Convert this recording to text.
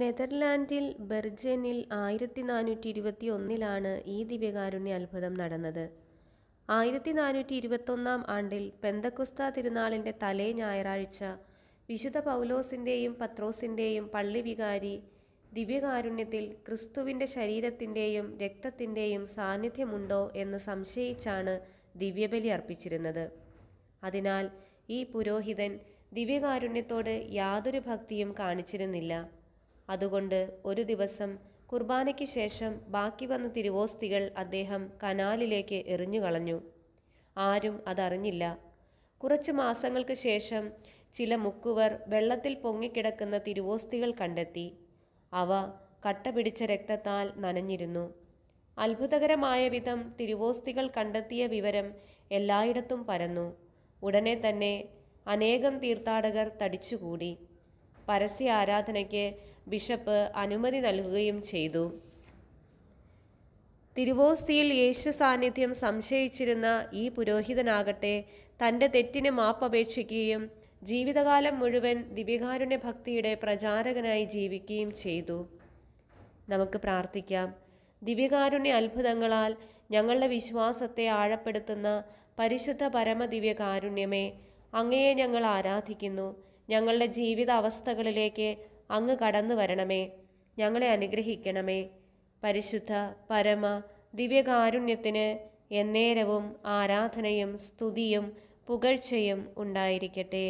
നെതർലാൻഡിൽ ബെർജനിൽ ആയിരത്തി നാനൂറ്റി ഇരുപത്തി ഒന്നിലാണ് ഈ ദിവ്യകാരുണ്യ അത്ഭുതം നടന്നത് ആയിരത്തി നാനൂറ്റി ഇരുപത്തൊന്നാം ആണ്ടിൽ പെന്തക്കുസ്ത തിരുനാളിൻ്റെ തലേ ഞായറാഴ്ച വിശുദ്ധ പൗലോസിൻ്റെയും പത്രോസിൻ്റെയും പള്ളി വികാരി ദിവ്യകാരുണ്യത്തിൽ ക്രിസ്തുവിൻ്റെ ശരീരത്തിൻ്റെയും രക്തത്തിൻ്റെയും സാന്നിധ്യമുണ്ടോ എന്ന് സംശയിച്ചാണ് ദിവ്യബലി അർപ്പിച്ചിരുന്നത് അതിനാൽ ഈ പുരോഹിതൻ ദിവ്യകാരുണ്യത്തോട് യാതൊരു ഭക്തിയും കാണിച്ചിരുന്നില്ല അതുകൊണ്ട് ഒരു ദിവസം കുർബാനയ്ക്ക് ശേഷം ബാക്കി വന്ന തിരുവോസ്തികൾ അദ്ദേഹം കനാലിലേക്ക് എറിഞ്ഞു കളഞ്ഞു ആരും അതറിഞ്ഞില്ല കുറച്ച് മാസങ്ങൾക്ക് ശേഷം ചില മുക്കുവർ വെള്ളത്തിൽ പൊങ്ങിക്കിടക്കുന്ന തിരുവോസ്തികൾ കണ്ടെത്തി അവ കട്ട പിടിച്ച രക്തത്താൽ നനഞ്ഞിരുന്നു അത്ഭുതകരമായ വിധം തിരുവോസ്തികൾ കണ്ടെത്തിയ വിവരം എല്ലായിടത്തും പരന്നു ഉടനെ തന്നെ അനേകം തീർത്ഥാടകർ തടിച്ചുകൂടി പരസ്യ ആരാധനയ്ക്ക് ബിഷപ്പ് അനുമതി നൽകുകയും ചെയ്തു തിരുവോസ്തിയിൽ യേശു സാന്നിധ്യം സംശയിച്ചിരുന്ന ഈ പുരോഹിതനാകട്ടെ തൻ്റെ തെറ്റിന് മാപ്പപേക്ഷിക്കുകയും ജീവിതകാലം മുഴുവൻ ദിവ്യകാരുണ്യ ഭക്തിയുടെ പ്രചാരകനായി ജീവിക്കുകയും ചെയ്തു നമുക്ക് പ്രാർത്ഥിക്കാം ദിവ്യകാരുണ്യ അത്ഭുതങ്ങളാൽ ഞങ്ങളുടെ വിശ്വാസത്തെ ആഴപ്പെടുത്തുന്ന പരിശുദ്ധ പരമദിവ്യകാരുണ്യമേ അങ്ങയെ ഞങ്ങൾ ആരാധിക്കുന്നു ഞങ്ങളുടെ ജീവിത അവസ്ഥകളിലേക്ക് അങ്ങ് കടന്നു വരണമേ ഞങ്ങളെ അനുഗ്രഹിക്കണമേ പരിശുദ്ധ പരമ ദിവ്യകാരുണ്യത്തിന് എന്നേരവും ആരാധനയും സ്തുതിയും പുകഴ്ചയും ഉണ്ടായിരിക്കട്ടെ